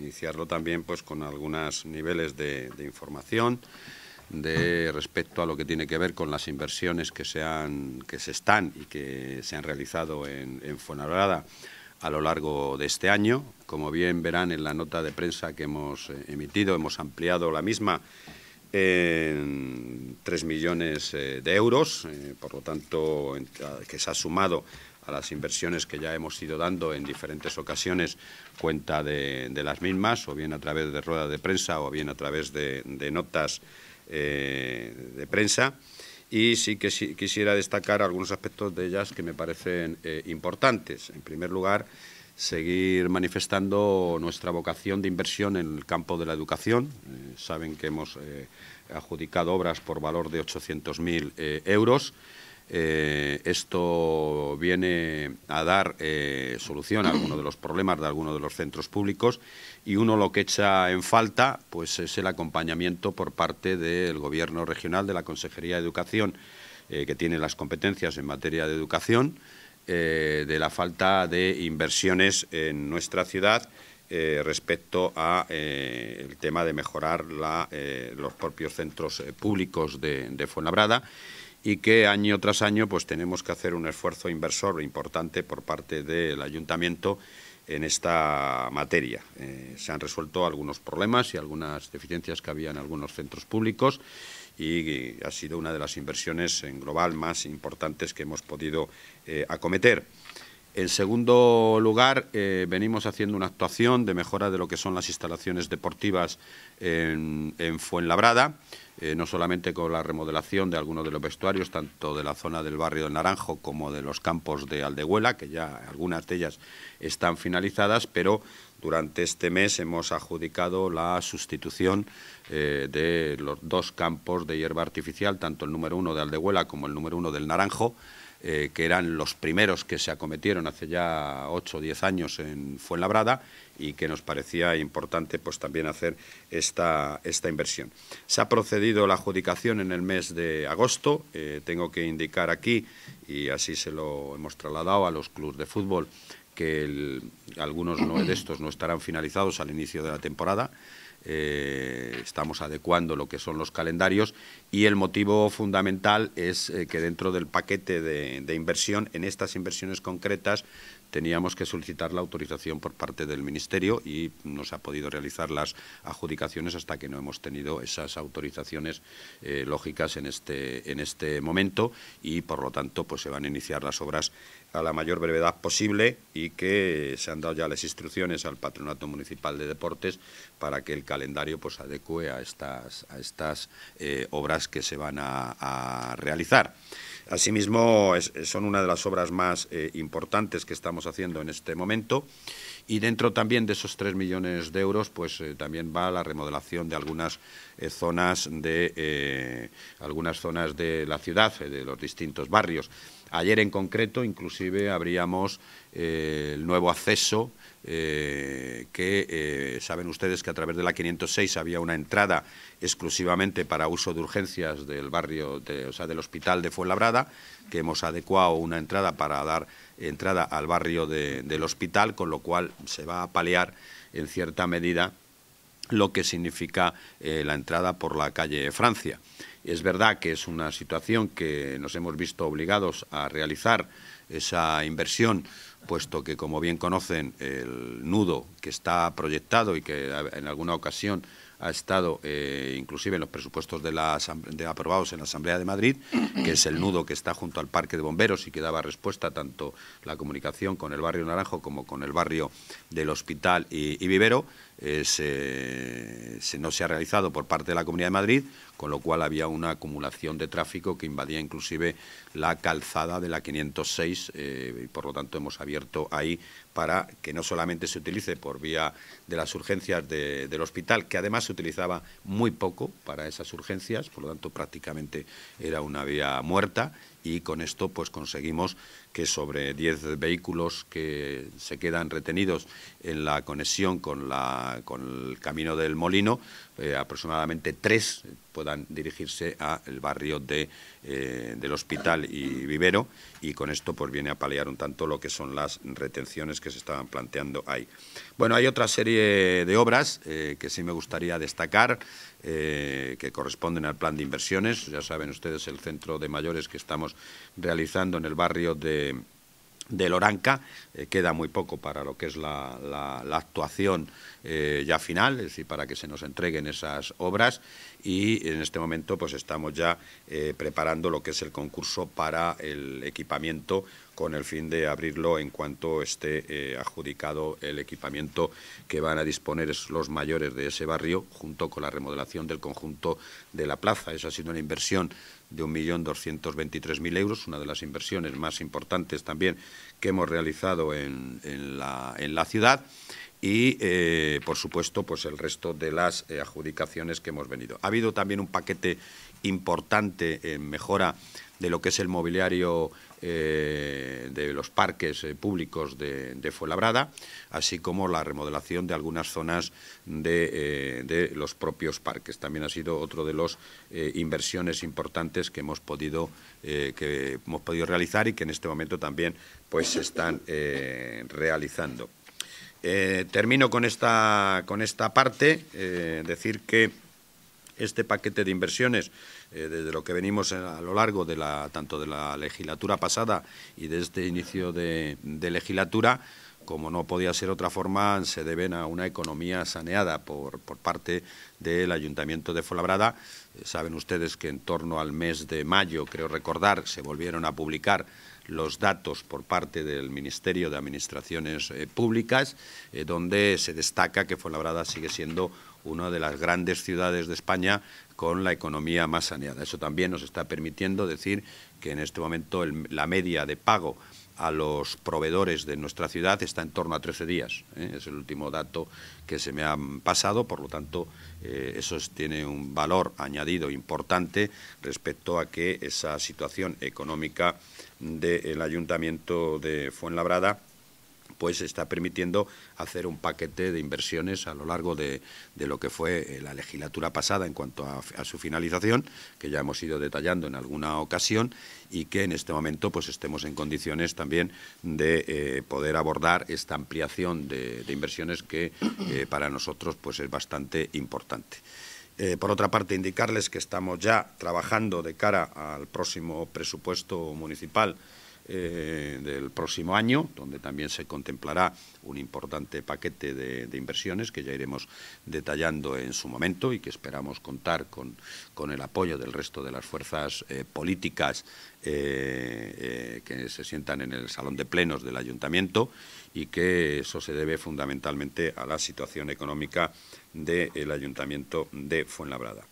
Iniciarlo también pues, con algunos niveles de, información de respecto a lo que tiene que ver con las inversiones que se, han, que se están y que se han realizado en, en a lo largo de este año. Como bien verán en la nota de prensa que hemos eh, emitido, hemos ampliado la misma en 3 millones eh, de euros, eh, por lo tanto, que se ha sumado las inversiones que ya hemos ido dando en diferentes ocasiones cuenta de, las mismas, o bien a través de ruedas de prensa o bien a través de, notas eh, de prensa. Y sí que quisiera destacar algunos aspectos de ellas que me parecen eh, importantes. En primer lugar, seguir manifestando nuestra vocación de inversión en el campo de la educación. Eh, saben que hemos adjudicado obras por valor de 800.000 euros. Eh, esto viene a dar eh, solución a algunos de los problemas de algunos de los centros públicos y uno lo que echa en falta pues es el acompañamiento por parte del Gobierno regional, de la Consejería de Educación, eh, que tiene las competencias en materia de educación, de la falta de inversiones en nuestra ciudad. respecto a el tema de mejorar los propios centros públicos de, de Fuenlabrada y que año tras año pues tenemos que hacer un esfuerzo inversor importante por parte del ayuntamiento en esta materia. Eh, se han resuelto algunos problemas y algunas deficiencias que había en algunos centros públicos y ha sido una de las inversiones en global más importantes que hemos podido eh, acometer. En segundo lugar, eh, venimos haciendo una actuación de mejora de lo que son las instalaciones deportivas en, Fuenlabrada, eh, no solamente con la remodelación de algunos de los vestuarios, tanto de la zona del barrio del Naranjo como de los campos de Aldehuela, que ya algunas de ellas están finalizadas, pero durante este mes hemos adjudicado la sustitución eh, de los dos campos de hierba artificial, tanto el número uno de Aldehuela como el número uno del Naranjo, eh, que eran los primeros que se acometieron hace ya 8 o 10 años en Fuenlabrada y que nos parecía importante pues también hacer esta, inversión. Se ha procedido la adjudicación en el mes de agosto, eh, tengo que indicar aquí, y así se lo hemos trasladado a los clubes de fútbol, que algunos de estos no estarán finalizados al inicio de la temporada, eh, estamos adecuando lo que son los calendarios y el motivo fundamental es eh, que dentro del paquete de, inversión, en estas inversiones concretas, teníamos que solicitar la autorización por parte del Ministerio y no se ha podido realizar las adjudicaciones hasta que no hemos tenido esas autorizaciones eh, lógicas en este, en este momento y, por lo tanto, pues se van a iniciar las obras a la mayor brevedad posible y que se han dado ya las instrucciones al Patronato Municipal de Deportes para que el calendario pues adecue a estas, a estas eh, obras que se van a, realizar. Asimismo, son una de las obras más eh, importantes que estamos haciendo en este momento. Y dentro también de esos tres millones de euros, pues eh, también va la remodelación de algunas eh, zonas de eh, algunas zonas de la ciudad, de los distintos barrios. Ayer en concreto, inclusive, abríamos el nuevo acceso eh, que eh, saben ustedes que a través de la 506 había una entrada exclusivamente para uso de urgencias del barrio, de, o sea, del hospital de Fuenlabrada, que hemos adecuado una entrada para dar entrada al barrio del hospital, con lo cual se va a paliar en cierta medida lo que significa eh, la entrada por la calle Francia. Es verdad que es una situación que nos hemos visto obligados a realizar esa inversión, puesto que, como bien conocen, el nudo que está proyectado y que en alguna ocasión ha estado eh, inclusive en los presupuestos de la aprobados en la Asamblea de Madrid, que es el nudo que está junto al Parque de Bomberos y que daba respuesta tanto la comunicación con el barrio Naranjo como con el barrio del Hospital y Vivero, eh, no se ha realizado por parte de la Comunidad de Madrid, con lo cual había una acumulación de tráfico que invadía inclusive la calzada de la 506 eh, y por lo tanto hemos abierto ahí para que no solamente se utilice por vía de las urgencias del hospital, que además se utilizaba muy poco para esas urgencias, por lo tanto prácticamente era una vía muerta y con esto pues conseguimos que sobre 10 vehículos que se quedan retenidos en la conexión con la con el camino del Molino, eh, aproximadamente tres puedan dirigirse al barrio de, eh, del Hospital y Vivero y con esto pues viene a paliar un tanto lo que son las retenciones que se estaban planteando ahí. Bueno, hay otra serie de obras eh, que sí me gustaría destacar que corresponden al plan de inversiones. Ya saben ustedes el centro de mayores que estamos realizando en el barrio de de Loranca, eh, queda muy poco para lo que es la, actuación eh, ya final, es decir, para que se nos entreguen esas obras y en este momento pues estamos ya eh, preparando lo que es el concurso para el equipamiento con el fin de abrirlo en cuanto esté eh, adjudicado el equipamiento que van a disponer los mayores de ese barrio, junto con la remodelación del conjunto de la plaza. Esa ha sido una inversión de 1.223.000 euros, una de las inversiones más importantes también que hemos realizado en, la, en la ciudad y, eh, por supuesto, pues el resto de las eh, adjudicaciones que hemos venido. Ha habido también un paquete importante en mejora de lo que es el mobiliario eh, de los parques públicos de, de, así como la remodelación de algunas zonas de, los propios parques. También ha sido otro de las inversiones importantes que hemos podido que hemos podido realizar y que en este momento también pues se están realizando. Eh, termino con esta, con esta parte, eh, decir que este paquete de inversiones, eh, desde lo que venimos a lo largo de la, tanto de la legislatura pasada y de este inicio de legislatura, como no podía ser otra forma, se deben a una economía saneada por, por parte del Ayuntamiento de Fuenlabrada. Eh, saben ustedes que en torno al mes de mayo, creo recordar, se volvieron a publicar los datos por parte del Ministerio de Administraciones eh, Públicas, eh, donde se destaca que Fuenlabrada sigue siendo una de las grandes ciudades de España con la economía más saneada. Eso también nos está permitiendo decir que en este momento la media de pago a los proveedores de nuestra ciudad está en torno a 13 días. ¿eh? Es el último dato que se me ha pasado, por lo tanto, eh, eso tiene un valor añadido importante respecto a que esa situación económica del ayuntamiento de Fuenlabrada pues está permitiendo hacer un paquete de inversiones a lo largo de, lo que fue eh, la legislatura pasada en cuanto a, su finalización, que ya hemos ido detallando en alguna ocasión y que en este momento pues estemos en condiciones también de eh, poder abordar esta ampliación de, inversiones que eh, para nosotros pues es bastante importante. por otra parte, indicarles que estamos ya trabajando de cara al próximo presupuesto municipal eh, del próximo año, donde también se contemplará un importante paquete de, inversiones que ya iremos detallando en su momento y que esperamos contar con, con el apoyo del resto de las fuerzas eh, políticas eh, que se sientan en el salón de plenos del ayuntamiento y que eso se debe fundamentalmente a la situación económica del ayuntamiento de Fuenlabrada.